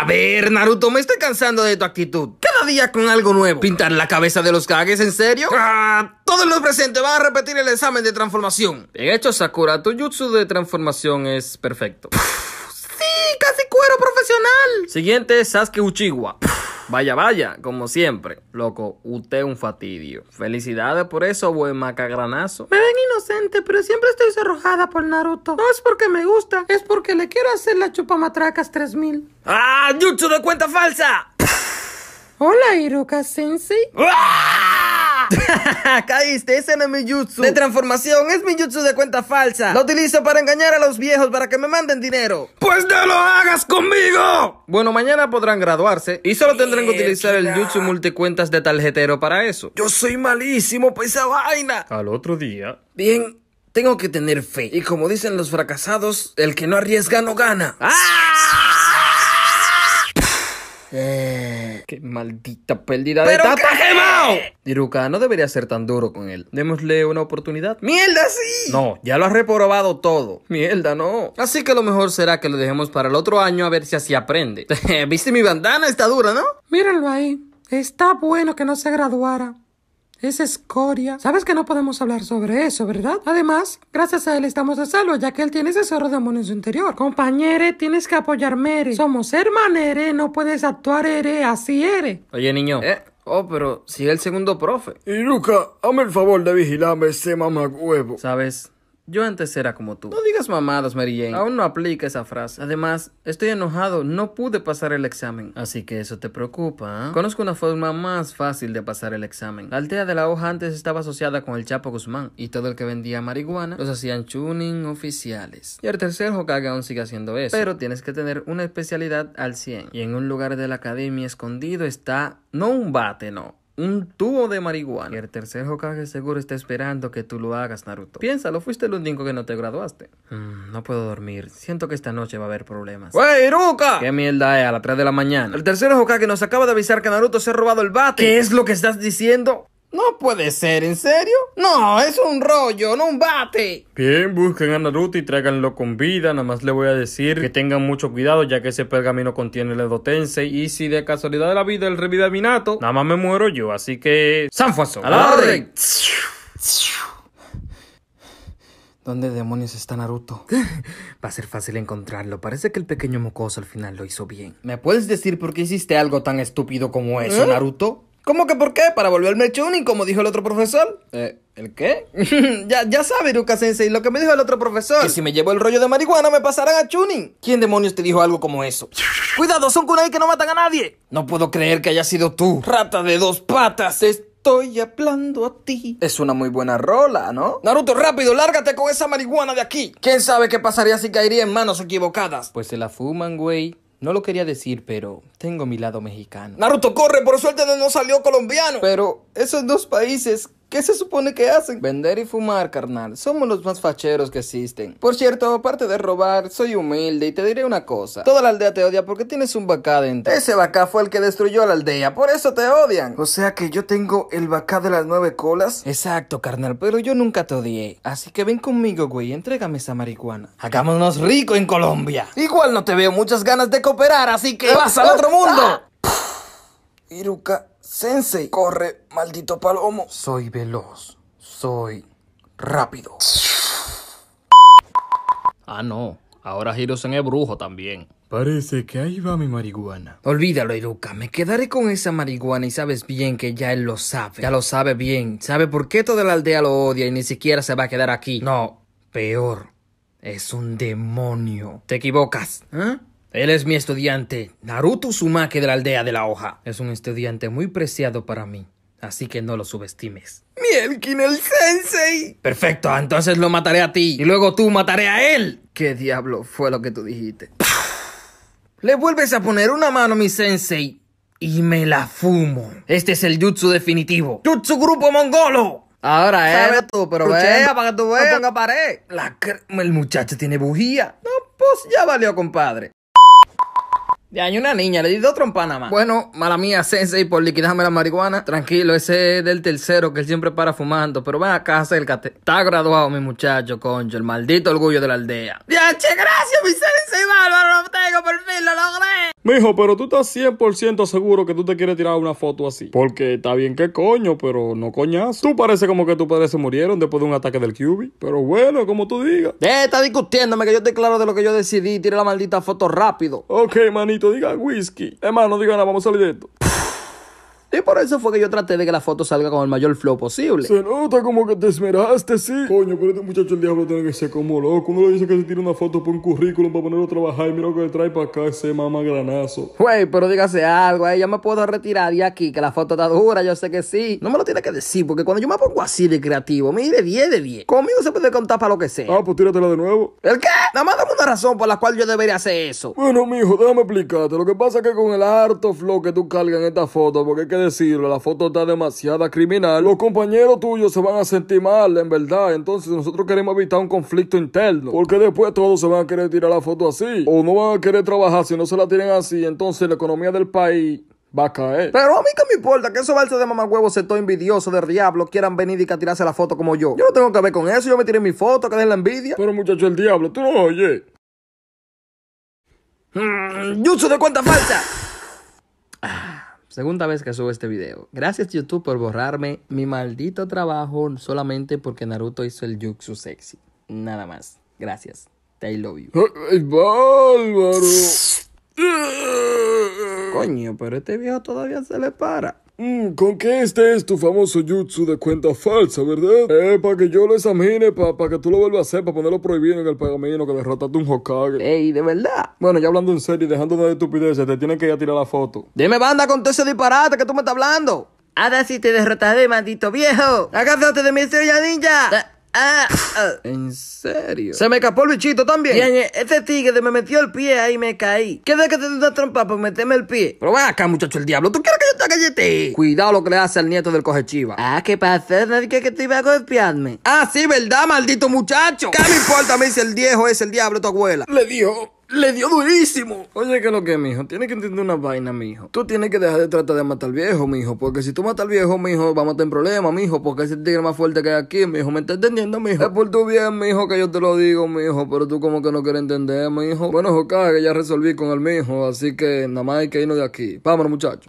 A ver, Naruto, me estoy cansando de tu actitud. Cada día con algo nuevo. ¿Pintar la cabeza de los Kages, en serio? Ah, todos los presentes van a repetir el examen de transformación. De hecho, Sakura. Tu jutsu de transformación es perfecto. sí, casi cuero profesional. Siguiente, Sasuke Uchiwa. Vaya, vaya, como siempre, loco, usted un fatidio. Felicidades por eso, buen macagranazo. Me ven inocente, pero siempre estoy cerrojada por Naruto. No es porque me gusta, es porque le quiero hacer la chupamatracas 3000. ¡Ah, yucho de cuenta falsa! Hola, Iruka Sensei. ¡Ah! Caíste, ese no es mi jutsu. De transformación, es mi jutsu de cuenta falsa. Lo utilizo para engañar a los viejos para que me manden dinero. ¡Pues no lo hagas conmigo! Bueno, mañana podrán graduarse y solo tendrán que utilizar el jutsu multicuentas de tarjetero para eso. Yo soy malísimo por esa vaina. Al otro día. Bien. Tengo que tener fe. Y como dicen los fracasados, el que no arriesga no gana. ¡Ah! Eh, ¡Qué maldita pérdida de Tata Gemao! Iruka no debería ser tan duro con él. Démosle una oportunidad. ¡Mierda, sí! No, ya lo ha reprobado todo. ¡Mierda, no! Así que lo mejor será que lo dejemos para el otro año a ver si así aprende. ¿Viste mi bandana? Está dura, ¿no? Mírenlo ahí. Está bueno que no se graduara. Es escoria. Sabes que no podemos hablar sobre eso, ¿verdad? Además, gracias a él estamos a salvo, ya que él tiene ese zorro amor en su interior. Compañere, tienes que apoyarme, ere. Somos hermanere, no puedes actuar, ere, así ere. Oye, niño. ¿Eh? Oh, pero si el segundo profe. Y Luca, hazme el favor de vigilarme ese mamacuevo. ¿Sabes? Yo antes era como tú. No digas mamadas, Mary Jane. Aún no aplica esa frase. Además, estoy enojado, no pude pasar el examen. Así que eso te preocupa, ¿ah? Conozco una forma más fácil de pasar el examen. La aldea de la hoja antes estaba asociada con el Chapo Guzmán y todo el que vendía marihuana los hacían tuning oficiales. Y el tercer Hokage aún sigue haciendo eso. Pero tienes que tener una especialidad al 100. Y en un lugar de la academia escondido está no un bate, no un tubo de marihuana. Y el tercer Hokage seguro está esperando que tú lo hagas, Naruto. Piénsalo, fuiste el único que no te graduaste. Mm, no puedo dormir. Siento que esta noche va a haber problemas. ¡Wey, Iruka! ¿Qué mierda es a las 3 de la mañana? El tercer Hokage nos acaba de avisar que Naruto se ha robado el bate. ¿Qué es lo que estás diciendo? No puede ser, ¿en serio? No, es un rollo, no un bate. Bien, busquen a Naruto y tráiganlo con vida. Nada más le voy a decir que tengan mucho cuidado, ya que ese pergamino contiene el edotense, Y si de casualidad de la vida el revive a Minato, nada más me muero yo. Así que. ¡Sanfuazo! ¡A ¿Dónde demonios está Naruto? Va a ser fácil encontrarlo. Parece que el pequeño mocoso al final lo hizo bien. ¿Me puedes decir por qué hiciste algo tan estúpido como eso, ¿Eh? Naruto? ¿Cómo que por qué? Para volverme chunin, como dijo el otro profesor. Eh, ¿el qué? ya, ya sabe, Iruka Sensei, lo que me dijo el otro profesor. Que si me llevo el rollo de marihuana me pasarán a chunin. ¿Quién demonios te dijo algo como eso? Cuidado, son kunai que no matan a nadie. No puedo creer que haya sido tú. Rata de dos patas, estoy hablando a ti. Es una muy buena rola, ¿no? Naruto, rápido, lárgate con esa marihuana de aquí. ¿Quién sabe qué pasaría si caería en manos equivocadas? Pues se la fuman, güey. No lo quería decir, pero tengo mi lado mexicano. Naruto corre, por suerte no salió colombiano. Pero esos dos países ¿Qué se supone que hacen? Vender y fumar, carnal. Somos los más facheros que existen. Por cierto, aparte de robar, soy humilde y te diré una cosa. Toda la aldea te odia porque tienes un bacá dentro. Ese bacá fue el que destruyó la aldea, por eso te odian. O sea que yo tengo el bacá de las nueve colas. Exacto, carnal, pero yo nunca te odié. Así que ven conmigo, güey, entrégame esa marihuana. Hagámonos rico en Colombia. Igual no te veo muchas ganas de cooperar, así que vas al otro mundo. Ah. Iruka. Sensei, corre, maldito palomo. Soy veloz, soy rápido. Ah, no. Ahora en el brujo también. Parece que ahí va mi marihuana. Olvídalo, Iruka. Me quedaré con esa marihuana y sabes bien que ya él lo sabe. Ya lo sabe bien. Sabe por qué toda la aldea lo odia y ni siquiera se va a quedar aquí. No, peor. Es un demonio. Te equivocas. ¿Eh? Él es mi estudiante, Naruto Sumake de la aldea de la hoja. Es un estudiante muy preciado para mí, así que no lo subestimes. ¡Mielkin el sensei! Perfecto, entonces lo mataré a ti y luego tú mataré a él. ¿Qué diablo fue lo que tú dijiste? Le vuelves a poner una mano a mi sensei y me la fumo. Este es el jutsu definitivo. ¡Jutsu Grupo Mongolo! Ahora es. Eh. tú, pero vea eh. para que tú veas. No pared. La el muchacho tiene bujía. No, pues ya valió, compadre. De año, una niña, le di dos en más. Bueno, mala mía, Sensei, por liquidarme la marihuana. Tranquilo, ese es del tercero que siempre para fumando. Pero ven acá, acércate. Está graduado, mi muchacho, concho. El maldito orgullo de la aldea. ¡Diache! gracias, mi Sensei, bárbaro. Lo tengo, por fin, lo logré. Mijo, pero tú estás 100% seguro que tú te quieres tirar una foto así. Porque está bien que coño, pero no coñas. Tú parece como que tus padres se murieron después de un ataque del QB. Pero bueno, como tú digas. Eh, está discutiéndome que yo te claro de lo que yo decidí. Tire la maldita foto rápido. Ok, manito dito, diga whisky. Hermano, diga nada, vamos a salir de esto. Y por eso fue que yo traté de que la foto salga con el mayor flow posible. Se nota como que te esmeraste, sí. Coño, pero este muchacho el diablo tiene que ser como loco. Uno le dice que se tira una foto por un currículum para ponerlo a trabajar y mira lo que le trae para acá ese mamagranazo Güey, pero dígase algo, eh. Ya me puedo retirar de aquí, que la foto está dura, yo sé que sí. No me lo tiene que decir, porque cuando yo me pongo así de creativo, Me iré 10 de 10. Conmigo se puede contar para lo que sea. Ah, pues tíratela de nuevo. ¿El qué? Nada más dame una razón por la cual yo debería hacer eso. Bueno, mijo, déjame explicarte. Lo que pasa es que con el harto flow que tú cargas en esta foto, porque que decirlo, la foto está demasiada criminal. Los compañeros tuyos se van a sentir mal, en verdad. Entonces nosotros queremos evitar un conflicto interno. Porque después todos se van a querer tirar la foto así. O no van a querer trabajar si no se la tienen así. Entonces la economía del país... Va a caer. Pero a mí que me importa que esos balsas de huevos se todo envidioso De diablo quieran venir y que tirarse la foto como yo. Yo no tengo que ver con eso, yo me tiré mi foto, que den la envidia. Pero muchacho, el diablo, tú no oyes. Mm, de cuenta falta. Ah segunda vez que subo este video. Gracias YouTube por borrarme mi maldito trabajo solamente porque Naruto hizo el Yuxu sexy. Nada más. Gracias. Te love you. bárbaro! Coño, pero este viejo todavía se le para. Mm, con qué este es tu famoso jutsu de cuenta falsa, ¿verdad? Eh, para que yo lo examine, para que tú lo vuelvas a hacer, para ponerlo prohibido en el pergamino que derrotaste un Hokage. Ey, de verdad. Bueno, ya hablando en serio y dejando de estupideces, te tienen que ir a tirar la foto. Dime, banda, con todo ese disparate que tú me estás hablando. Ahora sí te derrotaré, maldito viejo. Agárrate de mi estrella ninja. Ah, ah, ah, ¿En serio? Se me escapó el bichito también. Bien, este tigre me metió el pie ahí me caí. ¿Qué de que te dio una trompa por meterme el pie? Pero ven acá, muchacho, el diablo. ¿Tú quieres Cuidado lo que le hace al nieto del cojechiva Ah, ¿qué pasa? No que te iba a golpearme. Ah, sí, ¿verdad, maldito muchacho? ¿Qué me importa a mí si el viejo es el diablo tu abuela? Le dijo le dio durísimo. Oye, que lo que, mijo, tienes que entender una vaina, mijo. Tú tienes que dejar de tratar de matar al viejo, mijo. Porque si tú matas al viejo, mijo, vamos a tener problemas, mijo. Porque ese tigre más fuerte que hay aquí, mijo. ¿Me está entendiendo, mijo? Es por tu bien, mijo, que yo te lo digo, mijo. Pero tú como que no quieres entender, mijo. Bueno, Jocá, que ya resolví con el mijo. Así que nada más hay que irnos de aquí. Vámonos, muchachos.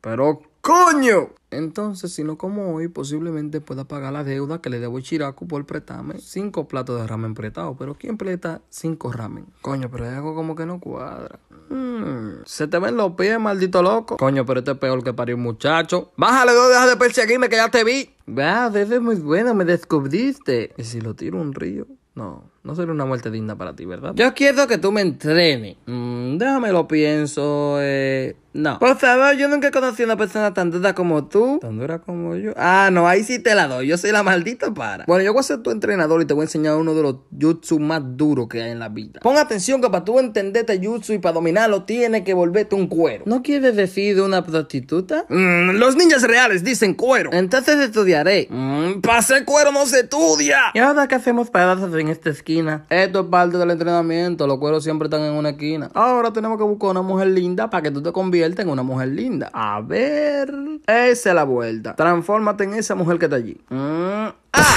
Pero coño. Entonces, si no como hoy, posiblemente pueda pagar la deuda que le debo a Shiraku por prestarme cinco platos de ramen prestado. Pero ¿quién presta cinco ramen? Coño, pero algo como que no cuadra. Mm. Se te ven los pies, maldito loco. Coño, pero este es peor que parir, muchacho. Bájale, dos deja de perseguirme que ya te vi. Vea, desde muy bueno, me descubriste. ¿Y si lo tiro un río? No. No sería una muerte digna para ti, ¿verdad? Yo quiero que tú me entrenes. Mm, déjame lo pienso. Eh... No. Por favor, yo nunca he conocido a una persona tan dura como tú. Tan dura como yo. Ah, no, ahí sí te la doy. Yo soy la maldita para. Bueno, yo voy a ser tu entrenador y te voy a enseñar uno de los jutsu más duros que hay en la vida. Pon atención que para tú entenderte jutsu y para dominarlo tienes que volverte un cuero. ¿No quieres decir de una prostituta? Mm, los ninjas reales dicen cuero. Entonces estudiaré. Mm, para ser cuero no se estudia. ¿Y ahora qué hacemos darse en este skin? Esto es parte del entrenamiento, los cueros siempre están en una esquina. Ahora tenemos que buscar una mujer linda para que tú te conviertas en una mujer linda. A ver, esa es la vuelta. Transfórmate en esa mujer que está allí. Mm. ¡Ah!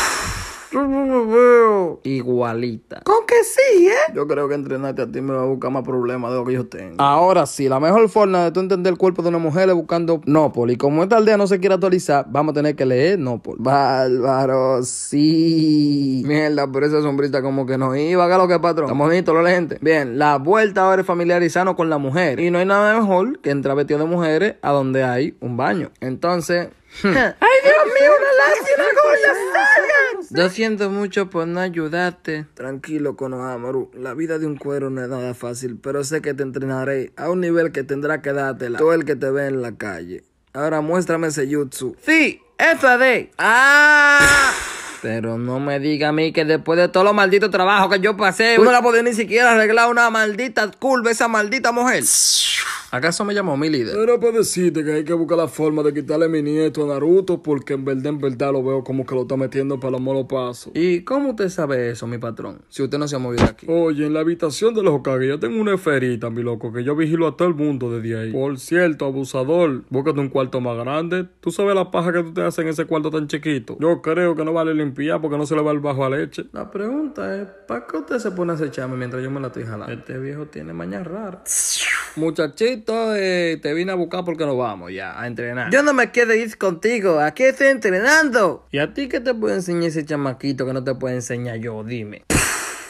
Igualita. Con que sí, ¿eh? Yo creo que entrenarte a ti me va a buscar más problemas de lo que yo tengo. Ahora sí, la mejor forma de tú entender el cuerpo de una mujer es buscando Nópol. Y como esta aldea no se quiere actualizar, vamos a tener que leer Nópol. Bárbaro, sí. Mierda, pero esa sombrita como que no iba. a lo que patrón. Estamos lo la gente? Bien, la vuelta ahora es familiar con la mujer. Y no hay nada mejor que entrar vestido de mujeres a donde hay un baño. Entonces, Hmm. ¡Ay, Dios mío, una lástima! ya salgan! Lo siento mucho por no ayudarte. Tranquilo, Konohamaru. La vida de un cuero no es nada fácil, pero sé que te entrenaré a un nivel que tendrá que dártela todo el que te ve en la calle. Ahora muéstrame ese jutsu. ¡Sí! ¡Esa de! ¡Ah! Pero no me diga a mí que después de todo lo maldito trabajo que yo pasé, tú no la podía ni siquiera arreglar una maldita curva, esa maldita mujer. ¿Acaso me llamó mi líder? Pero para decirte que hay que buscar la forma de quitarle a mi nieto a Naruto porque en verdad, en verdad lo veo como que lo está metiendo para los malos pasos. ¿Y cómo usted sabe eso, mi patrón? Si usted no se ha movido aquí. Oye, en la habitación de los Hokage yo tengo una esferita, mi loco, que yo vigilo a todo el mundo desde ahí. Por cierto, abusador, búscate un cuarto más grande. Tú sabes la paja que tú te haces en ese cuarto tan chiquito. Yo creo que no vale limpiar porque no se le va el bajo a leche. La pregunta es, ¿para qué usted se pone a acecharme mientras yo me la estoy jalando? Este viejo tiene mañas raras. Muchachito eh, te vine a buscar porque nos vamos ya a entrenar. Yo no me quedé ir contigo, aquí estoy entrenando. ¿Y a ti qué te puede enseñar ese chamaquito que no te puede enseñar yo? Dime.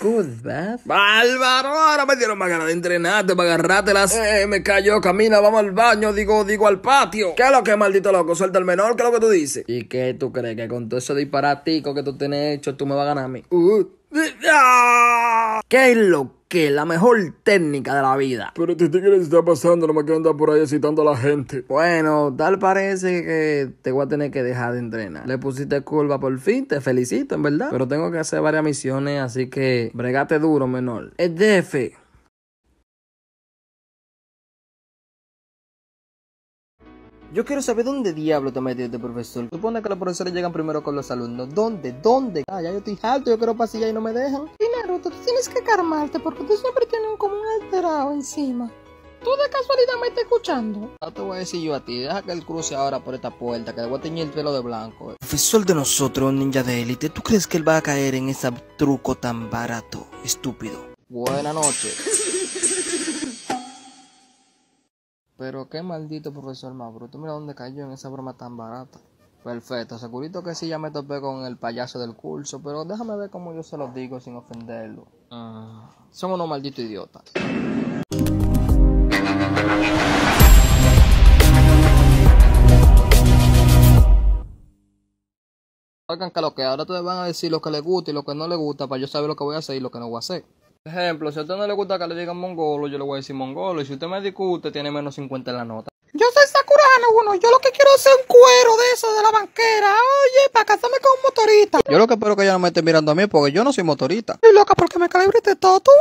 Good, Bárbaro, ahora me dieron más ganas de entrenarte, para las. Eh, eh, me cayó, camina, vamos al baño, digo, digo al patio. ¿Qué es lo que, maldito loco? Suelta el menor, ¿qué es lo que tú dices? ¿Y qué tú crees? Que con todo eso disparatico que tú tienes hecho, tú me vas a ganar a mí. Uh, ¿Qué ¡Qué loco! que la mejor técnica de la vida. Pero este tigre está pasando, no me que andar por ahí citando a la gente. Bueno, tal parece que te voy a tener que dejar de entrenar. Le pusiste curva por fin, te felicito, en verdad. Pero tengo que hacer varias misiones, así que bregate duro, menor. El DF Yo quiero saber dónde diablo te metiste, profesor. Supone que los profesores llegan primero con los alumnos. ¿Dónde? ¿Dónde? Ah, ya yo estoy alto, yo quiero pasillar y no me dejan. Y Naruto, tú tienes que calmarte porque tú siempre tienes un común alterado encima. ¿Tú de casualidad me estás escuchando? No ah, te voy a decir yo a ti, deja que él cruce ahora por esta puerta, que le voy a teñir el pelo de blanco. Profesor de nosotros, ninja de élite, ¿tú crees que él va a caer en ese truco tan barato, estúpido? Buenas noches. Pero qué maldito profesor más bruto. Mira dónde cayó en esa broma tan barata. Perfecto, segurito que sí ya me topé con el payaso del curso, pero déjame ver cómo yo se los digo sin ofenderlo. Ah. son unos malditos idiotas. que ahora te van a decir lo que les gusta y lo que no les gusta para yo saber lo que voy a hacer y lo que no voy a hacer. Ejemplo, si a usted no le gusta que le digan mongolo, yo le voy a decir mongolo. Y si usted me discute, tiene menos 50 en la nota. Yo soy no uno. Yo lo que quiero es un cuero de eso, de la banquera. Oye, para casarme con un motorista. Yo lo que espero que ella no me esté mirando a mí, porque yo no soy motorista. Y loca, porque me calibriste todo tú.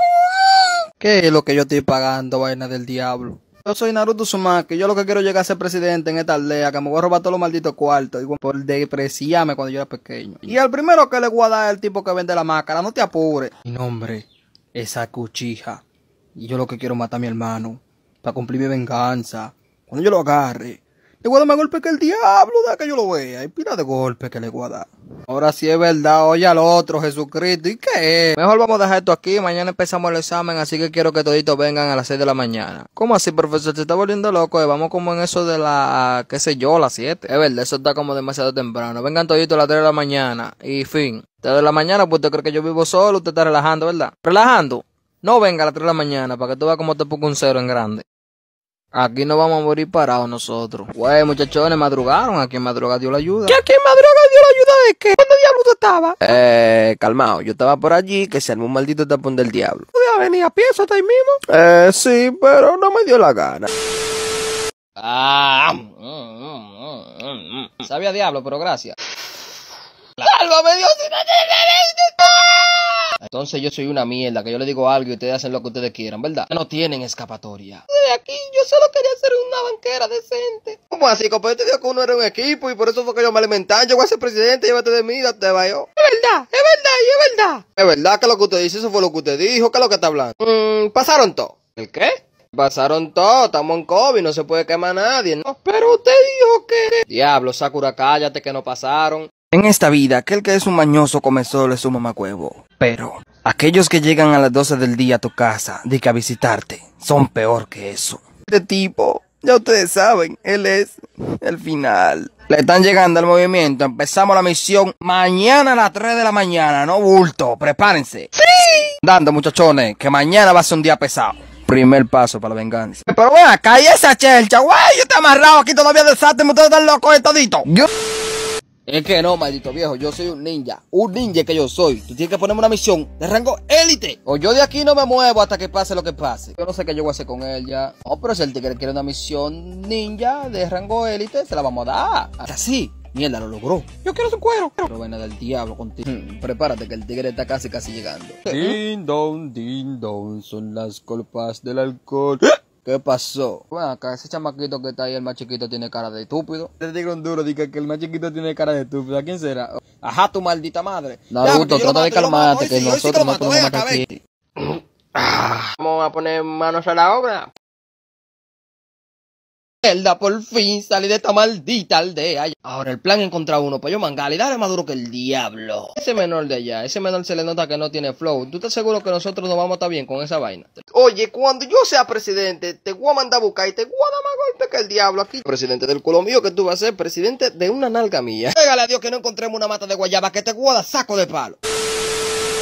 ¿Qué es lo que yo estoy pagando, vaina del diablo? Yo soy Naruto Sumaki, yo lo que quiero es llegar a ser presidente en esta aldea, que me voy a robar todos los malditos cuartos, por depreciarme cuando yo era pequeño. Y al primero que le voy a dar es el tipo que vende la máscara, no te apures. Mi nombre esa cuchija. Y yo lo que quiero matar a mi hermano, para cumplir mi venganza. Cuando yo lo agarre, le voy a dar más golpe que el diablo, da que yo lo vea. Y pila de golpe que le voy a dar. Ahora sí es verdad, oye al otro, Jesucristo. ¿Y qué es? Mejor vamos a dejar esto aquí. Mañana empezamos el examen, así que quiero que toditos vengan a las 6 de la mañana. ¿Cómo así, profesor? Se está volviendo loco. Eh? Vamos como en eso de la, qué sé yo, las 7. Es verdad, eso está como demasiado temprano. Vengan toditos a las 3 de la mañana. Y fin. 3 de la mañana, pues usted cree que yo vivo solo. Usted está relajando, ¿verdad? ¿Relajando? No venga a las 3 de la mañana para que tú veas como te pongo un cero en grande. Aquí no vamos a morir parados nosotros. Güey, muchachones, madrugaron. A quién madruga dio la ayuda. ¿Qué a quien madruga dio la ayuda de qué? ¿Dónde diablo tú estabas? Eh, calmado. Yo estaba por allí que se armó un maldito tapón del diablo. ¿Podía venir a pie hasta ahí mismo? Eh, sí, pero no me dio la gana. Ah, sabía diablo, pero gracias. ¡Sálvame Dios! Entonces yo soy una mierda, que yo le digo algo y ustedes hacen lo que ustedes quieran, ¿verdad? No tienen escapatoria. De aquí yo solo quería ser una banquera decente. ¿Cómo así, Yo Te digo que uno era un equipo y por eso fue que yo me alimenté. Yo voy a ser presidente, llévate de mí, te va yo. Es verdad, es verdad es verdad. Es verdad que lo que usted dice, eso fue lo que usted dijo, que es lo que está hablando. Mm, pasaron todo. ¿El qué? Pasaron todo, estamos en COVID, no se puede quemar nadie, ¿no? Pero usted dijo que... Diablo, Sakura, cállate que no pasaron. En esta vida, aquel que es un mañoso comenzó es un mamacuevo. Pero aquellos que llegan a las 12 del día a tu casa, de que a visitarte, son peor que eso. Este tipo, ya ustedes saben, él es el final. Le están llegando al movimiento. Empezamos la misión mañana a las 3 de la mañana, no bulto. Prepárense. ¡Sí! Dando, muchachones, que mañana va a ser un día pesado. Primer paso para la venganza. Pero bueno, cae esa chelcha, wey, Yo te amarrado aquí todavía desastre, ustedes están locos de todito. Yo. Es que no, maldito viejo, yo soy un ninja. Un ninja que yo soy. Tú tienes que ponerme una misión de rango élite. O yo de aquí no me muevo hasta que pase lo que pase. Yo no sé qué yo voy a hacer con él ya. Oh, pero si el tigre quiere una misión ninja de rango élite, se la vamos a dar. Hasta así. Mierda, lo logró. Yo quiero su cuero. Pero bueno, del diablo contigo. Hmm, prepárate que el tigre está casi casi llegando. Din don, din don, son las culpas del alcohol. ¿Qué pasó? Bueno, acá ese chamaquito que está ahí, el más chiquito, tiene cara de estúpido. Te digo un duro, dije que el más chiquito tiene cara de estúpido. ¿A quién será? Ajá, tu maldita madre. Naruto, trata de calmarte, que nosotros no podemos matar aquí. Vamos a poner manos a la obra da por fin salí de esta maldita aldea. Ahora el plan es encontrar uno, pues yo y dale más duro que el diablo. Ese menor de allá, ese menor se le nota que no tiene flow. ¿Tú estás seguro que nosotros nos vamos a estar bien con esa vaina? Oye, cuando yo sea presidente, te voy a mandar a buscar y te voy más golpe que el diablo aquí. Presidente del culo mío, que tú vas a ser presidente de una nalga mía. Pégale a Dios que no encontremos una mata de guayaba, que te guada saco de palo.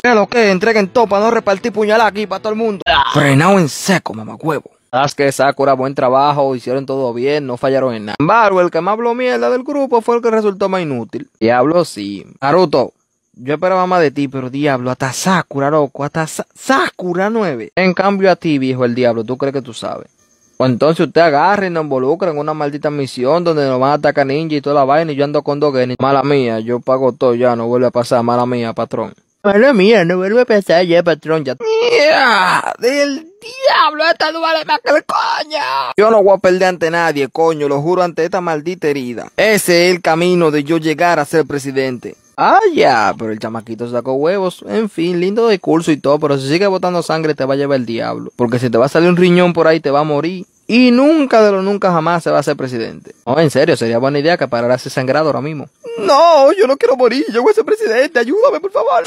Pero lo que entreguen todo para no repartir puñalada aquí para todo el mundo. Frenado en seco, mamacuevo que Sakura, buen trabajo, hicieron todo bien, no fallaron en nada. Sin embargo, el que más habló mierda del grupo fue el que resultó más inútil. Diablo, sí. Naruto, yo esperaba más de ti, pero diablo, hasta Sakura, loco, hasta Sakura 9. En cambio a ti, viejo el diablo, tú crees que tú sabes. O pues entonces usted agarre y nos involucra en una maldita misión donde nos van a atacar ninja y toda la vaina y yo ando con Dogen. Mala mía, yo pago todo ya, no vuelve a pasar, mala mía, patrón. Mala mía, no vuelve a pasar ya, patrón, ya. ¡Mía! ¡Del diablo, esta no vale más que el coño. Yo no voy a perder ante nadie, coño, lo juro ante esta maldita herida. Ese es el camino de yo llegar a ser presidente. Ah, ya, pero el chamaquito sacó huevos. En fin, lindo discurso y todo, pero si sigue botando sangre te va a llevar el diablo. Porque si te va a salir un riñón por ahí te va a morir. Y nunca de lo nunca jamás se va a ser presidente. ¿Oh, en serio, sería buena idea que parara ese sangrado ahora mismo. No, yo no quiero morir, yo voy a ser presidente, ayúdame por favor.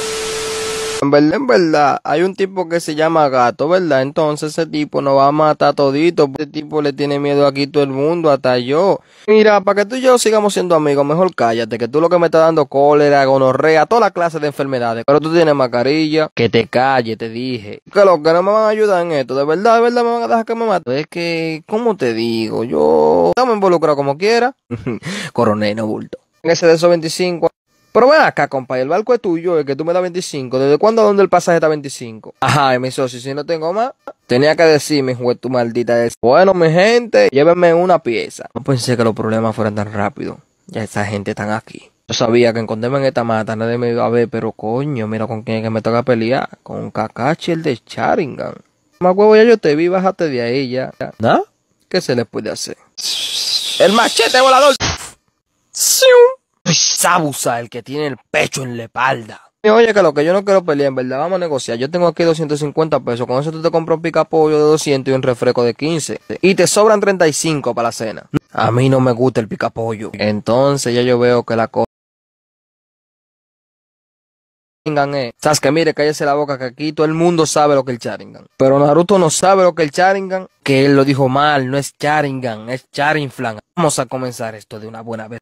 En verdad, en verdad, hay un tipo que se llama gato, ¿verdad? Entonces ese tipo nos va a matar todito. Ese tipo le tiene miedo aquí todo el mundo, hasta yo. Mira, para que tú y yo sigamos siendo amigos, mejor cállate, que tú lo que me estás dando cólera, gonorrea, toda la clase de enfermedades. Pero tú tienes mascarilla, que te calle, te dije. Que los que no me van a ayudar en esto, de verdad, de verdad me van a dejar que me mate. Es que, ¿cómo te digo? Yo estamos involucrados como quiera. Coronel, no bulto. En ese de esos 25 pero ven acá, compa, el barco es tuyo, es que tú me das 25. ¿Desde cuándo a dónde el pasaje está 25? Ajá, y mi socio, si no tengo más, tenía que decirme, juez, tu maldita. De... Bueno, mi gente, llévenme una pieza. No pensé que los problemas fueran tan rápido. Ya esa gente están aquí. Yo sabía que encontréme en esta mata nadie me iba a ver, pero coño, mira con quién es que me toca pelear. Con Kakashi, el de Sharingan. Más huevo, ya yo te vi, bájate de ahí ya. ¿No? ¿Qué se les puede hacer? ¡El machete volador! ¡Siu! Sabusa, el que tiene el pecho en la espalda. Oye, que lo que yo no quiero pelear, en verdad, vamos a negociar. Yo tengo aquí 250 pesos. Con eso tú te compras un picapollo de 200 y un refresco de 15. Y te sobran 35 para la cena. A mí no me gusta el pica picapollo. Entonces ya yo veo que la cosa. Eh. Sabes que mire, cállese la boca que aquí todo el mundo sabe lo que es el Charingan. Pero Naruto no sabe lo que es el Charingan, que él lo dijo mal, no es Charingan, es Charinflan. Vamos a comenzar esto de una buena vez.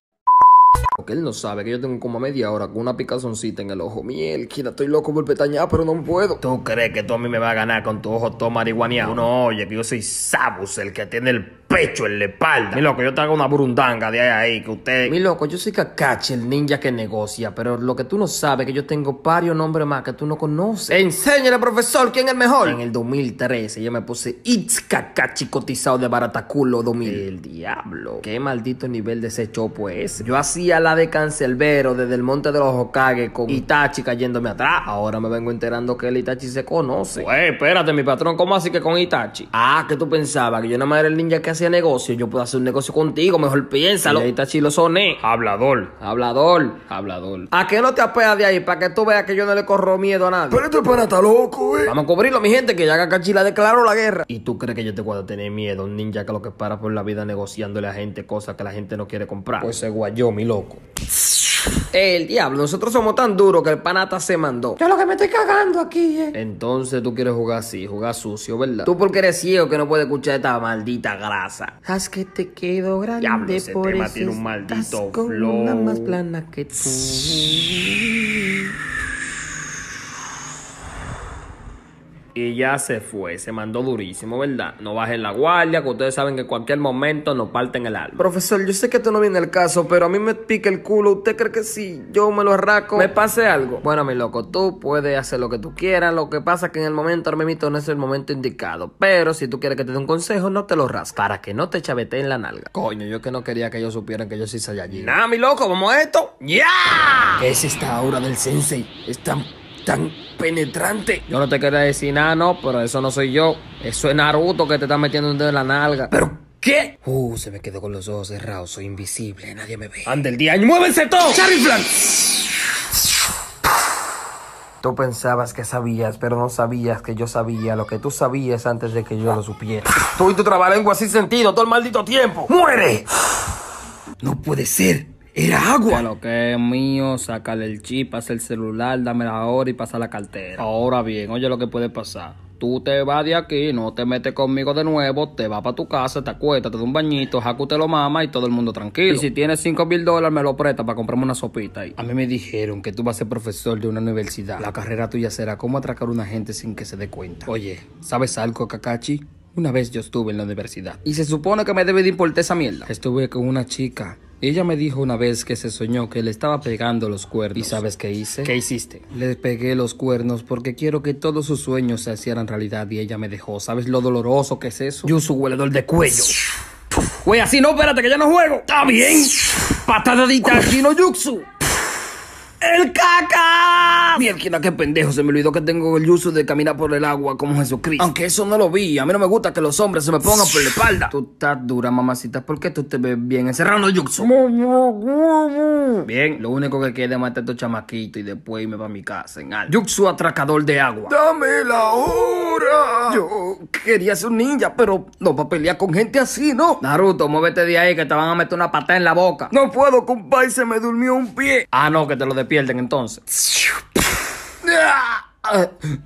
Porque él no sabe que yo tengo como media hora con una picazoncita en el ojo. Miel, Kira, estoy loco por petañar, pero no puedo. ¿Tú crees que tú a mí me vas a ganar con tu ojo todo marihuaneado? No, oye, yo soy Sabus, el que tiene el pecho, en la espalda. Mi loco, yo te hago una burundanga de ahí a ahí que usted. Mi loco, yo soy Kakachi, el ninja que negocia, pero lo que tú no sabes es que yo tengo varios nombres más que tú no conoces. Enséñale, profesor, quién es el mejor. En el 2013 yo me puse It's Kakachi cotizado de Barataculo 2000. El diablo. Qué maldito nivel de ese chopo es. Yo hacía la de cancelbero desde el monte de los Hokage con Itachi cayéndome atrás. Ahora me vengo enterando que el Itachi se conoce. Wey, pues, espérate, mi patrón, ¿cómo así que con Itachi? Ah, que tú pensabas que yo no más era el ninja que hacía negocio, yo puedo hacer un negocio contigo, mejor piénsalo. ahí está Chilo Soné. Hablador. Hablador. Hablador. ¿A qué no te apeas de ahí? Para que tú veas que yo no le corro miedo a nadie. Pero este para está loco, eh. Vamos a cubrirlo, mi gente, que ya Cachila declaró la guerra. ¿Y tú crees que yo te voy tener miedo, un ninja que lo que para por la vida negociándole a gente cosas que la gente no quiere comprar? Pues ese guayó, mi loco. El diablo, nosotros somos tan duros que el panata se mandó. Yo lo que me estoy cagando aquí, eh. Entonces tú quieres jugar así, jugar sucio, ¿verdad? Tú porque eres ciego que no puedes escuchar esta maldita grasa. Haz que te quedo grande Ya ese por tiene un maldito Una más plana que tú. y ya se fue, se mandó durísimo, ¿verdad? No bajen la guardia, que ustedes saben que en cualquier momento nos parten el alma. Profesor, yo sé que esto no viene el caso, pero a mí me pica el culo. ¿Usted cree que si yo me lo arraco, me pase algo? Bueno, mi loco, tú puedes hacer lo que tú quieras. Lo que pasa es que en el momento, armemito no es el momento indicado. Pero si tú quieres que te dé un consejo, no te lo ras para que no te en la nalga. Coño, yo que no quería que ellos supieran que yo sí allí. Nada, mi loco, vamos a esto. ¡Ya! ¿Qué es esta aura del sensei? Es tan penetrante. Yo no te quería decir nada, no, pero eso no soy yo. Eso es Naruto que te está metiendo un dedo en la nalga. ¿Pero qué? Uh, se me quedó con los ojos cerrados. Soy invisible, nadie me ve. Ande el día y muévense todos. Flan! Tú pensabas que sabías, pero no sabías que yo sabía lo que tú sabías antes de que yo lo supiera. Tú y tu trabalengua sin sentido todo el maldito tiempo. ¡Muere! No puede ser. Era agua. lo que es mío, saca el chip, pasa el celular, dame la hora y pasa la cartera. Ahora bien, oye lo que puede pasar. Tú te vas de aquí, no te metes conmigo de nuevo, te vas para tu casa, te acuestas, te da un bañito, jacu te lo mama y todo el mundo tranquilo. Y si tienes 5 mil dólares, me lo prestas para comprarme una sopita. Ahí. A mí me dijeron que tú vas a ser profesor de una universidad. La carrera tuya será cómo atracar a una gente sin que se dé cuenta. Oye, ¿sabes algo, Kakachi? Una vez yo estuve en la universidad y se supone que me debe de importar esa mierda. Estuve con una chica ella me dijo una vez que se soñó que le estaba pegando los cuernos. ¿Y sabes qué hice? ¿Qué hiciste? Le pegué los cuernos porque quiero que todos sus sueños se hicieran realidad y ella me dejó. ¿Sabes lo doloroso que es eso? Yo huele dol de cuello. Güey, así no, espérate que ya no juego. Está bien. Patadita, no Yuksu. El caca. Mierda, qué pendejo, se me olvidó que tengo el uso de caminar por el agua como Jesucristo. Aunque eso no lo vi, a mí no me gusta que los hombres se me pongan por la espalda. Tú estás dura, mamacita, ¿por qué tú te ves bien encerrado en el bien, lo único que queda es matar a estos chamaquitos y después irme para mi casa en atracador de agua. ¡Dame la hora! Yo quería ser un ninja, pero no para pelear con gente así, ¿no? Naruto, muévete de ahí que te van a meter una patada en la boca. No puedo, compadre, se me durmió un pie. Ah, no, que te lo despierten entonces.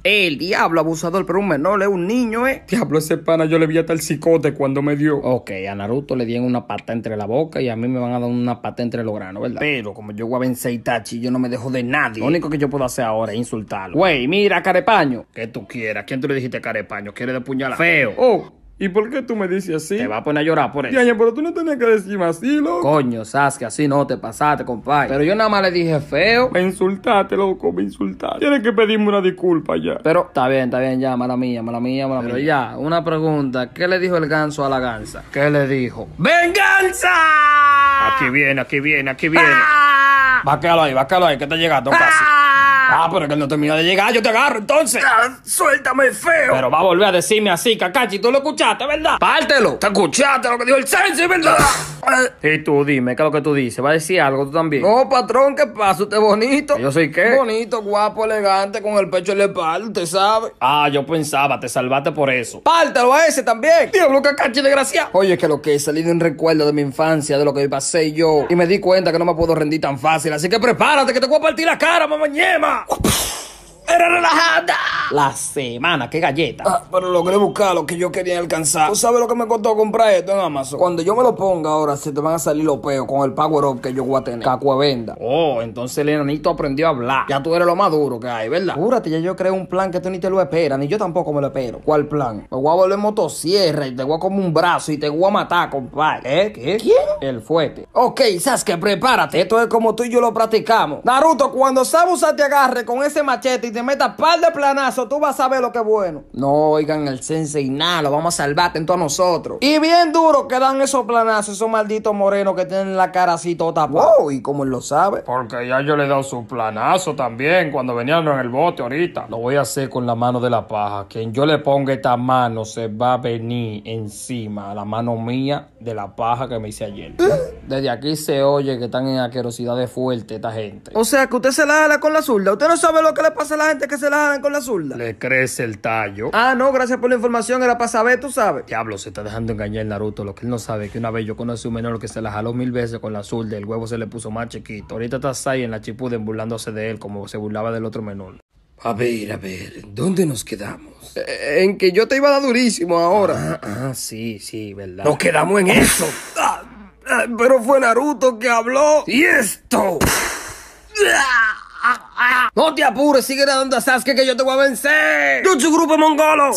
El diablo abusador, pero un menor es un niño, ¿eh? Diablo, ese pana yo le vi hasta el cicote cuando me dio. Ok, a Naruto le dieron una pata entre la boca y a mí me van a dar una pata entre los granos, ¿verdad? Pero como yo voy a vencer yo no me dejo de nadie. Lo único que yo puedo hacer ahora es insultarlo. Güey, mira, carepaño. Que tú quieras. ¿Quién tú le dijiste carepaño? ¿Quieres de puñalada? Feo. Oh. ¿Y por qué tú me dices así? Te va a poner a llorar por eso. Yaña, pero tú no tenías que decirme así, loco. Coño, sabes así no te pasaste, compadre. Pero yo nada más le dije feo. Me insultaste, loco, me insultaste. Tienes que pedirme una disculpa ya. Pero, está bien, está bien, ya, mala mía, mala mía, mala mía. Pero ya, una pregunta. ¿Qué le dijo el ganso a la ganza? ¿Qué le dijo? ¡Venganza! Aquí viene, aquí viene, aquí viene. ¡Ah! ahí, quedarlo ahí, que te llegando casi. Ah. Ah, pero que no terminó de llegar, yo te agarro entonces. Ah, suéltame, feo. Pero va a volver a decirme así, Cacachi, tú lo escuchaste, ¿verdad? Pártelo. Te escuchaste lo que dijo el sensei, ¿verdad? Y tú dime, ¿qué es lo que tú dices? ¿Va a decir algo tú también? No, patrón, ¿qué pasa? ¿Usted bonito? ¿Yo soy qué? Bonito, guapo, elegante, con el pecho en la espalda, ¿usted sabe? Ah, yo pensaba, te salvaste por eso. Pártelo a ese también. Diablo, de desgraciado. Oye, es que lo que he salido un recuerdo de mi infancia, de lo que pasé yo, y me di cuenta que no me puedo rendir tan fácil, así que prepárate que te voy a partir la cara, mamá ñema. Tchau! relajada. La semana, qué galleta. Ah, pero logré buscar lo que yo quería alcanzar. ¿Tú sabes lo que me costó comprar esto en Amazon? Cuando yo me lo ponga ahora, se te van a salir los peos con el power up que yo voy a tener. venda. Oh, entonces el enanito aprendió a hablar. Ya tú eres lo más duro que hay, ¿verdad? Júrate, ya yo creé un plan que tú ni te lo esperas, ni yo tampoco me lo espero. ¿Cuál plan? Me voy a volver motosierra y te voy a comer un brazo y te voy a matar, compadre. ¿Eh? ¿Qué? ¿Quién? El fuerte. Ok, que prepárate. Esto es como tú y yo lo practicamos. Naruto, cuando Sabu te agarre con ese machete y te metas meta par de planazo, tú vas a ver lo que es bueno. No oigan El sensei nada, lo vamos a salvar todos nosotros. Y bien duro quedan esos planazos, esos malditos morenos que tienen la cara así toda y como él lo sabe. Porque ya yo le he dado su planazo también cuando venían en el bote ahorita. Lo voy a hacer con la mano de la paja. Quien yo le ponga esta mano se va a venir encima a la mano mía de la paja que me hice ayer. ¿Eh? Desde aquí se oye que están en de fuerte esta gente. O sea que usted se la jala con la zurda. Usted no sabe lo que le pasa a la gente que se la jalan con la zurda. Le crece el tallo. Ah, no, gracias por la información, era para saber, tú sabes. Diablo, se está dejando engañar Naruto. Lo que él no sabe es que una vez yo conocí a un menor que se la jaló mil veces con la zurda, el huevo se le puso más chiquito. Ahorita está Sai en la chipuden burlándose de él como se burlaba del otro menor. A ver, a ver, ¿dónde nos quedamos? E, en que yo te iba a dar durísimo ahora. Ah, ah sí, sí, verdad. Nos quedamos en eso. Ah, ah, pero fue Naruto que habló. ¿Y esto? No te apures, sigue dando a Sasuke que yo te voy a vencer. ¡Yutsu Grupo Mongolo!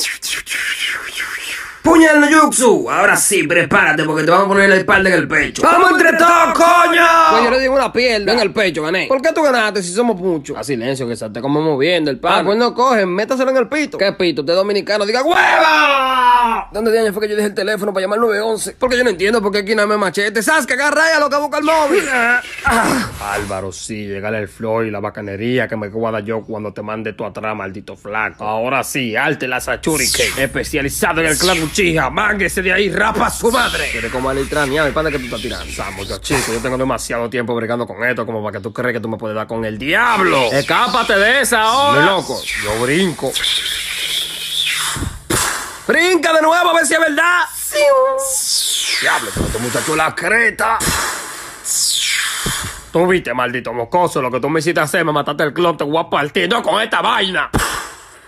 ¡Puñal no Yutsu! Ahora sí, prepárate porque te vamos a poner la espalda en el pecho. ¡Vamos entre todos, coño! Pues yo le di una pierna en el pecho, gané. ¿Por qué tú ganaste si somos muchos? A ah, silencio, que te como moviendo el pan. Ah, pues no cogen, métaselo en el pito. ¿Qué pito? Usted dominicano, diga ¡Hueva! ¿Dónde ¿Dónde año fue que yo dejé el teléfono para llamar 911? Porque yo no entiendo por qué aquí no me machete. ¿Sabes que agarra lo que busca el móvil! Ah. Álvaro, sí, llegale el flor y la bacanería que me guarda yo cuando te mande tu atrás, maldito flaco. Ahora sí, arte la sachurique, especializado en el clan Uchija. Mánguese de ahí, rapa su madre. Quiere comer el Ya, mi pana que tú estás tirando. Vamos, yo tengo demasiado tiempo brigando con esto como para que tú creas que tú me puedes dar con el diablo. ¡Escápate de esa ahora! Me loco, yo brinco. Brinca de nuevo a ver si es verdad. Sí. Diablo, pero tú este muchacho la creta. Tú viste, maldito mocoso, lo que tú me hiciste hacer, me mataste el clon, te voy con esta vaina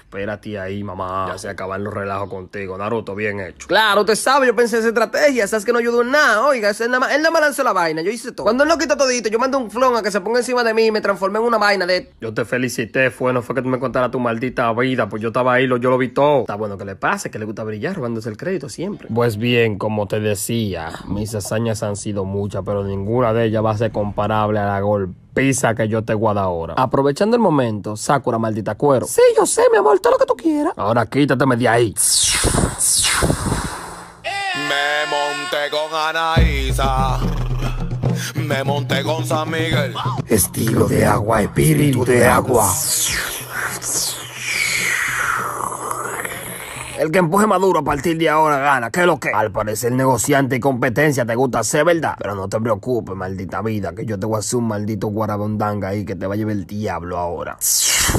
espérate ahí, mamá. Ya se acaban los relajos contigo, Naruto, bien hecho. Claro, te sabe, yo pensé en esa estrategia, sabes que no ayudó en nada. Oiga, él nada, más, él lanzó la vaina, yo hice todo. Cuando él lo quita todito, yo mando un flon a que se ponga encima de mí y me transformé en una vaina de... Yo te felicité, fue, no fue que tú me contaras tu maldita vida, pues yo estaba ahí, yo lo vi todo. Está bueno que le pase, que le gusta brillar robándose el crédito siempre. Pues bien, como te decía, mis hazañas han sido muchas, pero ninguna de ellas va a ser comparable a la golpe Pisa que yo te guardo ahora. Aprovechando el momento, Sakura, maldita cuero. Sí, yo sé, mi amor, todo lo que tú quieras. Ahora quítate de ahí. Me monté con Anaísa. Me monté con San Miguel. Estilo de agua, espíritu de agua. El que empuje Maduro a partir de ahora gana. ¿Qué es lo que? Al parecer negociante y competencia te gusta hacer, ¿verdad? Pero no te preocupes, maldita vida, que yo te voy a hacer un maldito guarabondanga ahí que te va a llevar el diablo ahora.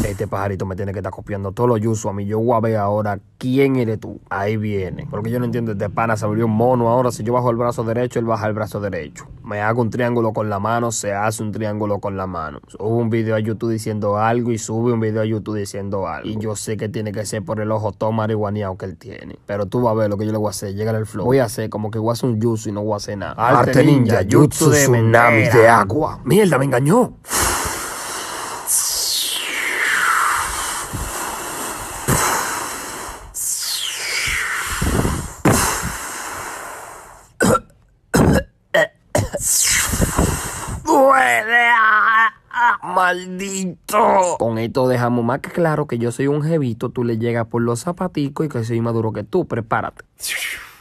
Este pajarito me tiene que estar copiando todos los yusu a mí. Yo voy a ver ahora quién eres tú. Ahí viene. Porque yo no entiendo, este pana se volvió un mono. Ahora, si yo bajo el brazo derecho, él baja el brazo derecho. Me hago un triángulo con la mano, se hace un triángulo con la mano. Subo un video a YouTube diciendo algo y sube un video a YouTube diciendo algo. Y yo sé que tiene que ser por el ojo todo marihuaneado que él tiene. Pero tú vas a ver lo que yo le voy a hacer. Llega el flow. Voy a hacer como que voy a hacer un yusu y no voy a hacer nada. Arte, ninja, yusu de tsunami de agua. Mierda, me engañó. maldito. Con esto dejamos más que claro que yo soy un jevito, tú le llegas por los zapaticos y que soy más duro que tú, prepárate.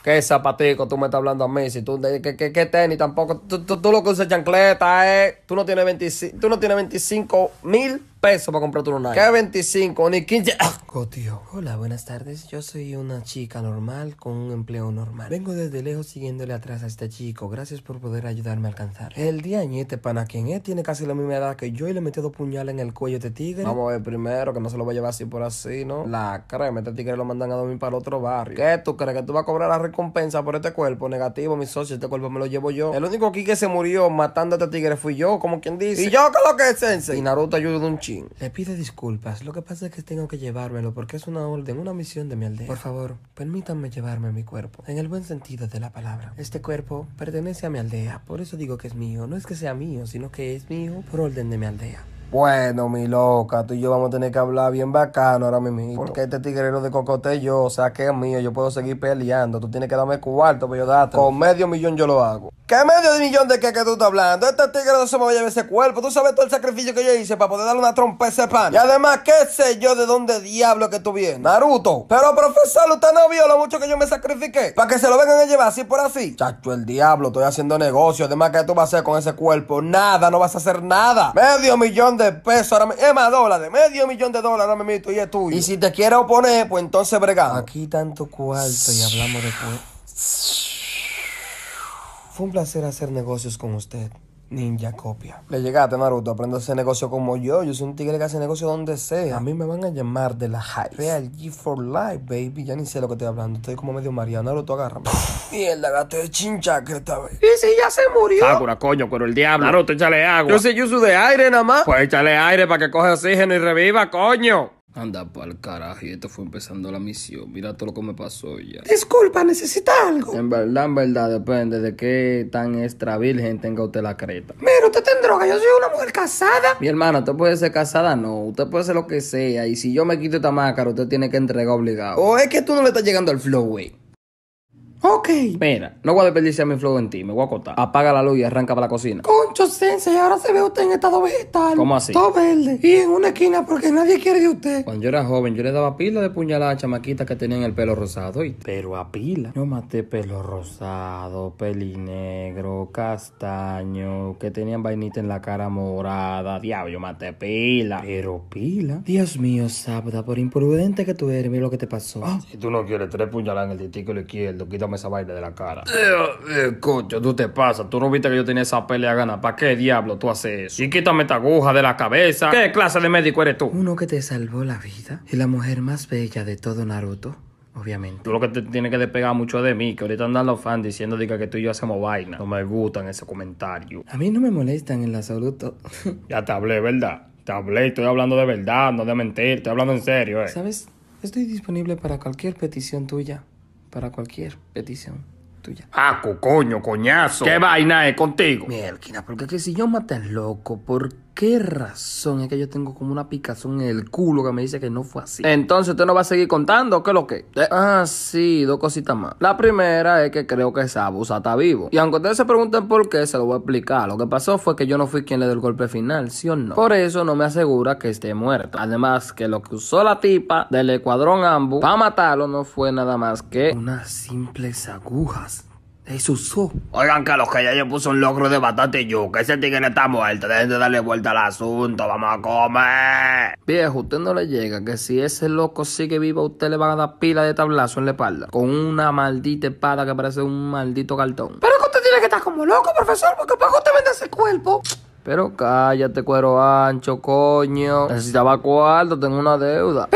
¿Qué zapatico tú me estás hablando a mí? Si tú, ¿qué, qué, tenis tampoco? Tú, lo que usas chancleta, eh. Tú no tienes 25, tú no tienes 25 mil peso para comprar tu Nike. ¿Qué 25? Ni 15. Oh, ah. tío. Hola, buenas tardes. Yo soy una chica normal con un empleo normal. Vengo desde lejos siguiéndole atrás a este chico. Gracias por poder ayudarme a alcanzar. El día ñete, para quien es, tiene casi la misma edad que yo y le metió dos puñales en el cuello de este tigre. Vamos a ver primero, que no se lo va a llevar así por así, ¿no? La crema, este tigre lo mandan a dormir para el otro barrio. ¿Qué tú crees? ¿Que tú vas a cobrar la recompensa por este cuerpo? Negativo, mi socio, este cuerpo me lo llevo yo. El único aquí que se murió matando a este tigre fui yo, como quien dice. Y yo, que lo que es, Y Naruto ayuda de un chico le pido disculpas. Lo que pasa es que tengo que llevármelo porque es una orden, una misión de mi aldea. Por favor, permítanme llevarme mi cuerpo. En el buen sentido de la palabra. Este cuerpo pertenece a mi aldea. Por eso digo que es mío. No es que sea mío, sino que es mío por orden de mi aldea. Bueno, mi loca, tú y yo vamos a tener que hablar bien bacano ahora mismo. Porque este tigrero de cocote yo, o sea, que es mío, yo puedo seguir peleando. Tú tienes que darme cuarto pero pues yo darte. Con medio millón yo lo hago. ¿Qué medio millón de qué que tú estás hablando? Este tigre no se me va a llevar ese cuerpo. Tú sabes todo el sacrificio que yo hice para poder darle una trompa a ese pan. Y además, ¿qué sé yo de dónde diablo que tú vienes? Naruto. Pero, profesor, usted no vio lo mucho que yo me sacrifiqué. Para que se lo vengan a llevar así por así. Chacho, el diablo, estoy haciendo negocio. Además, ¿qué tú vas a hacer con ese cuerpo? Nada, no vas a hacer nada. Medio millón de de pesos, ahora es más dólares, medio millón de dólares ahora mismo y es tuyo. Y si te quiero oponer, pues entonces bregamos. Aquí tanto cuarto y hablamos después. Fue un placer hacer negocios con usted. Ninja Copia. Le llegaste, Naruto. Aprende a hacer negocio como yo. Yo soy un tigre que hace negocio donde sea. A mí me van a llamar de la high. Real G for Life, baby. Ya ni sé lo que estoy hablando. Estoy como medio mareado. Naruto, agárrame. Mierda, gato de chincha que esta vez. ¿Y si ya se murió? Sakura, coño, pero el diablo. Naruto, échale agua. Yo soy yuzu de aire, nada más. Pues échale aire para que coge oxígeno y reviva, coño. Anda pa'l carajo, y esto fue empezando la misión. Mira todo lo que me pasó ya. Disculpa, necesita algo. En verdad, en verdad, depende de qué tan extra virgen tenga usted la creta. Mira, usted está en droga, yo soy una mujer casada. Mi hermana, usted puede ser casada, no. Usted puede ser lo que sea. Y si yo me quito esta máscara, usted tiene que entregar obligado. O oh, es que tú no le estás llegando al flow, güey. Ok. Mira, no voy a desperdiciar mi flow en ti, me voy a cortar. Apaga la luz y arranca para la cocina. Concho, Y ahora se ve usted en estado vegetal. ¿Cómo así? Todo verde. Y en una esquina porque nadie quiere de usted. Cuando yo era joven, yo le daba pila de puñalada a chamaquitas que tenían el pelo rosado. Y... Pero a pila. Yo maté pelo rosado, negro castaño, que tenían vainita en la cara morada. Diablo, yo maté pila. Pero pila. Dios mío, Sabda, por imprudente que tú eres, mira lo que te pasó. Si tú no quieres tres puñaladas en el testículo izquierdo, quita esa baile de la cara. Eh, eh, coño, tú te pasas. Tú no viste que yo tenía esa pelea gana. ¿Para qué diablo tú haces eso? Y quítame esta aguja de la cabeza. ¿Qué clase de médico eres tú? Uno que te salvó la vida y la mujer más bella de todo Naruto. Obviamente. Tú lo que te tiene que despegar mucho de mí, que ahorita andan los fans diciendo diga, que tú y yo hacemos vaina. No me gustan ese comentario. A mí no me molestan en absoluto. ya te hablé, ¿verdad? Te hablé, estoy hablando de verdad, no de mentir, estoy hablando en serio, eh. ¿Sabes? Estoy disponible para cualquier petición tuya para cualquier petición tuya. Ah, coño, coñazo. ¿Qué vaina es contigo? Mielquina, porque que si yo al loco, ¿por qué razón es que yo tengo como una picazón en el culo que me dice que no fue así? Entonces, ¿usted no va a seguir contando qué es lo que? Ah, sí, dos cositas más. La primera es que creo que Sabu está vivo. Y aunque ustedes se pregunten por qué, se lo voy a explicar. Lo que pasó fue que yo no fui quien le dio el golpe final, ¿sí o no? Por eso no me asegura que esté muerto. Además, que lo que usó la tipa del escuadrón Ambu para matarlo no fue nada más que unas simples agujas es Oigan que a los que ya yo puso un logro de batata y yuca. Ese tigre está muerto. Dejen de darle vuelta al asunto. Vamos a comer. Viejo, usted no le llega que si ese loco sigue vivo, usted le van a dar pila de tablazo en la espalda. Con una maldita espada que parece un maldito cartón. Pero que usted tiene que estar como loco, profesor, porque para usted vende ese cuerpo. Pero cállate, cuero ancho, coño. Necesitaba cuarto, tengo una deuda.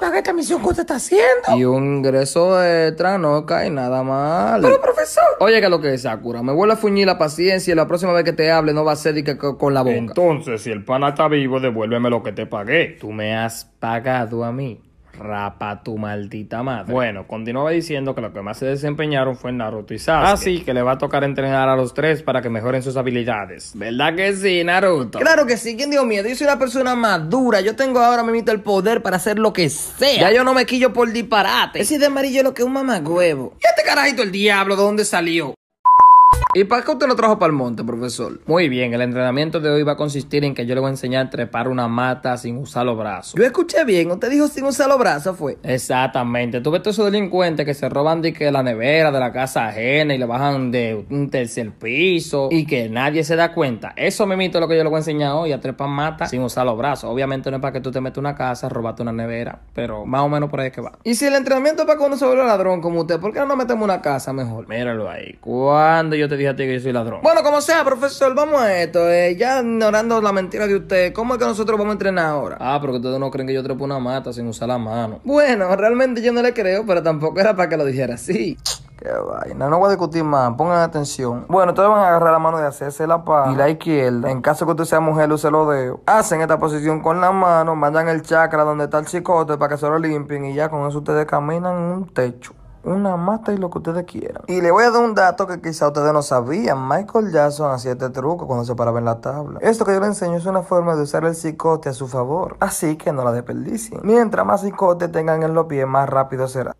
Paga esta misión que usted está haciendo? Y un ingreso extra no cae nada mal. Pero, profesor. Oye, que lo que es, Sakura, me vuelve a fuñir la paciencia y la próxima vez que te hable no va a ser con la boca. Entonces, si el pana está vivo, devuélveme lo que te pagué. Tú me has pagado a mí. Rapa tu maldita madre. Bueno, continuaba diciendo que lo que más se desempeñaron fue Naruto y Sasuke. Así ah, que le va a tocar entrenar a los tres para que mejoren sus habilidades. ¿Verdad que sí, Naruto? Claro que sí, ¿quién dio miedo? Yo soy una persona madura. Yo tengo ahora mismo el poder para hacer lo que sea. Ya yo no me quillo por disparate. Ese de amarillo es lo que es un mamagüevo. ¿Y este carajito el diablo de dónde salió? ¿Y para qué usted lo trajo para el monte, profesor? Muy bien, el entrenamiento de hoy va a consistir en que yo le voy a enseñar a trepar una mata sin usar los brazos. Yo escuché bien, usted dijo sin usar los brazos, fue. Exactamente. Tú ves todos esos delincuentes que se roban de que la nevera de la casa ajena y le bajan de un tercer piso y que nadie se da cuenta. Eso me es lo que yo le voy a enseñar hoy, a trepar mata sin usar los brazos. Obviamente no es para que tú te metas una casa, robaste una nevera, pero más o menos por ahí es que va. Y si el entrenamiento es para que uno se vuelva ladrón como usted, ¿por qué no nos metemos una casa mejor? Míralo ahí. Cuando yo te dije fíjate que ladrón. Bueno, como sea, profesor, vamos a esto. Eh, ya ignorando la mentira de usted, ¿cómo es que nosotros vamos a entrenar ahora? Ah, porque ustedes no creen que yo trepo una mata sin usar la mano. Bueno, realmente yo no le creo, pero tampoco era para que lo dijera así. Qué vaina, no voy a discutir más, pongan atención. Bueno, ustedes van a agarrar la mano de hacerse la paz y la izquierda. En caso que usted sea mujer, use los dedos. Hacen esta posición con la mano, mandan el chakra donde está el chicote para que se lo limpien y ya con eso ustedes caminan en un techo una mata y lo que ustedes quieran. Y le voy a dar un dato que quizá ustedes no sabían. Michael Jackson hacía este truco cuando se paraba en la tabla. Esto que yo le enseño es una forma de usar el cicote a su favor. Así que no la desperdicien. Mientras más cicote tengan en los pies, más rápido será.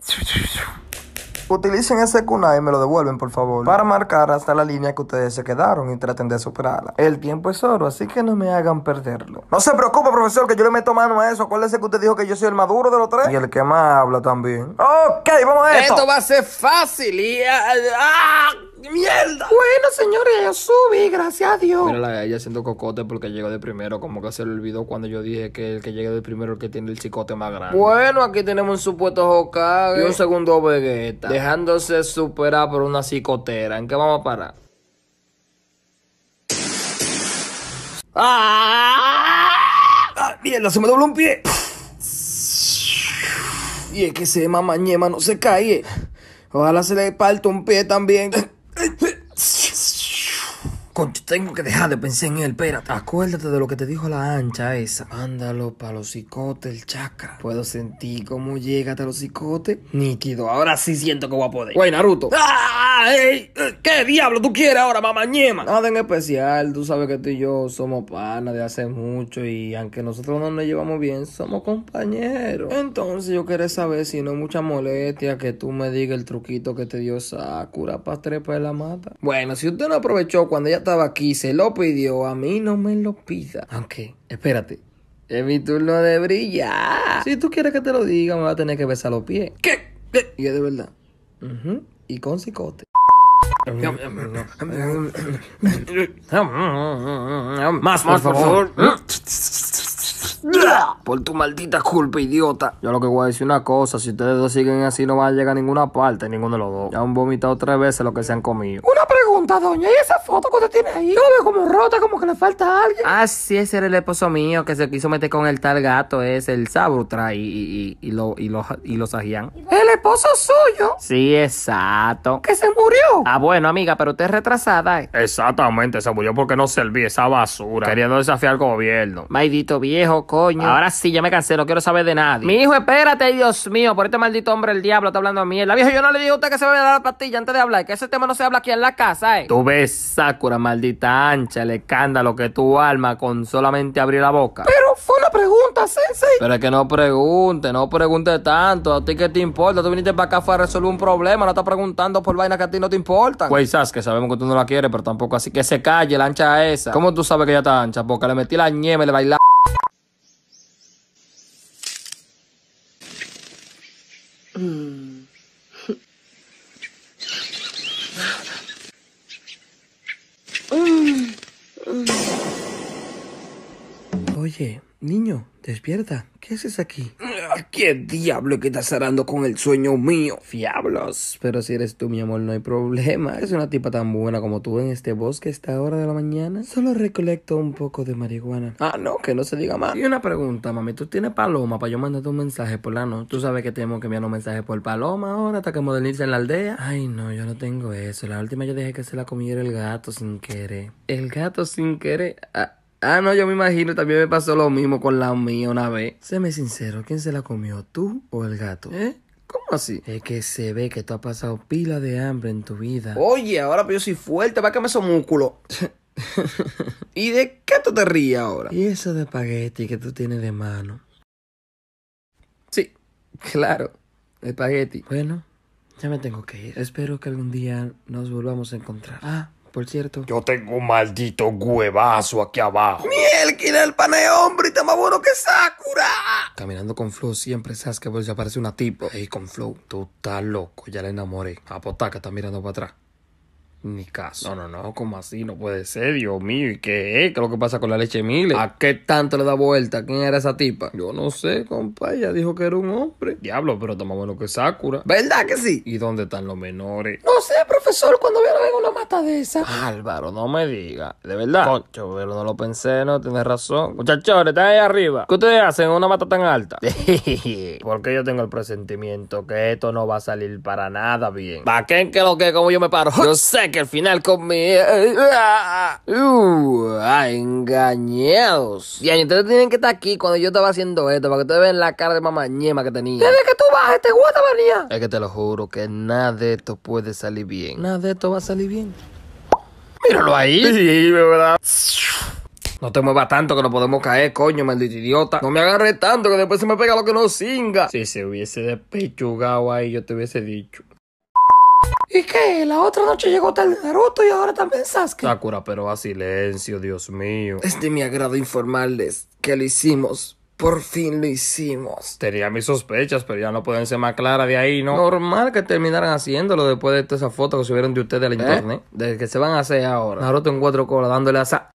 Utilicen ese kunai y me lo devuelven, por favor, para marcar hasta la línea que ustedes se quedaron y traten de superarla. El tiempo es oro, así que no me hagan perderlo. No se preocupe, profesor, que yo le meto mano a eso. Acuérdese que usted dijo que yo soy el maduro de los tres. Y el que más habla también. Ok, vamos a esto. Esto va a ser fácil y... ¡Ah! ah ¡Mierda! Bueno, señores, yo subí, gracias a Dios. Mírala, ella haciendo cocote porque llegó de primero. Como que se le olvidó cuando yo dije que el que llega de primero es el que tiene el chicote más grande. Bueno, aquí tenemos un supuesto Hokage y un segundo Vegeta. Dejándose superar por una psicotera. ¿En qué vamos a parar? ¡Ah! ¡Ah! ¡Mierda! Se me dobló un pie. Y es que se mamañema no se cae. Ojalá se le parta un pie también. Concho, tengo que dejar de pensar en él, espérate. Acuérdate de lo que te dijo la ancha esa. Ándalo para los cicotes, el chakra. Puedo sentir cómo llega hasta los cicotes. Níquido, ahora sí siento que voy a poder. Güey, Naruto. ¡Ah! ¡Ey! ¿Qué diablo tú quieres ahora, ñema? Nada en especial, tú sabes que tú y yo somos panas de hace mucho y aunque nosotros no nos llevamos bien, somos compañeros. Entonces yo quería saber si no hay mucha molestia que tú me digas el truquito que te dio Sakura para trepar la mata. Bueno, si usted no aprovechó cuando ella estaba aquí, se lo pidió, a mí no me lo pida. Aunque, espérate, es mi turno de brillar. Si tú quieres que te lo diga, me va a tener que besar los pies. ¿Qué? ¿Qué? Y es de verdad. Uh y con cicote. Más, más, por, favor. Mm. Por tu maldita culpa, idiota. Yo lo que voy a decir una cosa: si ustedes dos siguen así, no van a llegar a ninguna parte, ninguno de los dos. Ya han vomitado tres veces lo que se han comido. Una pregunta, doña: ¿y esa foto que usted tiene ahí? Todo veo como rota, como que le falta a alguien. Ah, sí, ese era el esposo mío que se quiso meter con el tal gato, es el Sabrutra y, lo, y, y los Ajian. ¿Eh? esposo suyo. Sí, exacto. Que se murió. Ah, bueno, amiga, pero usted es retrasada. Eh. Exactamente, se murió porque no serví esa basura. Queriendo desafiar al gobierno. Maldito viejo, coño. Ahora sí, ya me cansé, no quiero saber de nadie. Mi hijo, espérate, Dios mío, por este maldito hombre el diablo está hablando a mí. La vieja, yo no le digo a usted que se a dar la pastilla antes de hablar, que ese tema no se habla aquí en la casa, ¿eh? Tú ves, Sakura, maldita ancha, el escándalo que tu alma con solamente abrir la boca. Pero fue una pregunta, Sensei. Pero es que no pregunte, no pregunte tanto. ¿A ti qué te importa? tú viniste para acá fue a resolver un problema, no estás preguntando por vaina que a ti no te importan. Güey, pues que sabemos que tú no la quieres, pero tampoco así que se calle la ancha esa. ¿Cómo tú sabes que ya está ancha? Porque le metí la nieve, le bailar. Oye, niño. Despierta, ¿qué haces aquí? Ah, ¿Qué diablo que estás arando con el sueño mío? Fiablos. Pero si eres tú, mi amor, no hay problema. Es una tipa tan buena como tú en este bosque a esta hora de la mañana. Solo recolecto un poco de marihuana. Ah, no, que no se diga más. Y una pregunta, mami. ¿Tú tienes paloma para yo mandarte un mensaje por la noche? Tú sabes que tenemos que enviar un mensaje por paloma ahora hasta que modernice en la aldea. Ay, no, yo no tengo eso. La última yo dejé que se la comiera el gato sin querer. El gato sin querer. Ah. Ah, no, yo me imagino, también me pasó lo mismo con la mía una vez. Séme sincero, ¿quién se la comió, tú o el gato? ¿Eh? ¿Cómo así? Es que se ve que tú has pasado pila de hambre en tu vida. Oye, ahora pues yo soy fuerte, va a que esos músculos. ¿Y de qué tú te ríes ahora? Y eso de espagueti que tú tienes de mano. Sí, claro, espagueti. Bueno, ya me tengo que ir. Espero que algún día nos volvamos a encontrar. Ah por cierto. Yo tengo un maldito huevazo aquí abajo. ¡Miel, que el pan de hombre y te más bueno que Sakura! Caminando con Flow siempre sabes pues, que se aparece una tipo. Ey, con Flow, tú estás loco, ya la enamoré. Apotaca está mirando para atrás. Ni caso. No, no, no, ¿cómo así? No puede ser, Dios mío. ¿Y qué es? ¿Qué es lo que pasa con la leche mil ¿A qué tanto le da vuelta? ¿Quién era esa tipa? Yo no sé, compa. Ella dijo que era un hombre. Diablo, pero está más bueno que Sakura. ¿Verdad que sí? ¿Y dónde están los menores? No sé, profesor. Cuando vieron una mata de esa. Álvaro, no me diga. De verdad. Concho, pero no lo pensé, no tienes razón. Muchachos, están ahí arriba. ¿Qué ustedes hacen en una mata tan alta? Porque yo tengo el presentimiento que esto no va a salir para nada bien. ¿Para qué? ¿Qué lo que? ¿Cómo yo me paro? Yo sé que que al final con mi... Uh, uh, ah, engañados. Y ustedes tienen que estar aquí cuando yo estaba haciendo esto, para que ustedes vean la cara de mamá ñema que tenía. Desde que tú bajes, te guata, manía. Es que te lo juro que nada de esto puede salir bien. Nada de esto va a salir bien. Míralo ahí. Sí, verdad. No te muevas tanto que no podemos caer, coño, maldito idiota. No me agarres tanto que después se me pega lo que no singa. Si se hubiese despechugado ahí, yo te hubiese dicho. ¿Y qué? La otra noche llegó tal Naruto y ahora también Sasuke. Sakura, pero a silencio, Dios mío. Es de mi agrado informarles que lo hicimos. Por fin lo hicimos. Tenía mis sospechas, pero ya no pueden ser más claras de ahí, ¿no? Normal que terminaran haciéndolo después de todas esas fotos que subieron de ustedes de ¿Eh? la internet. De que se van a hacer ahora. Naruto en cuatro colas dándole a... Sa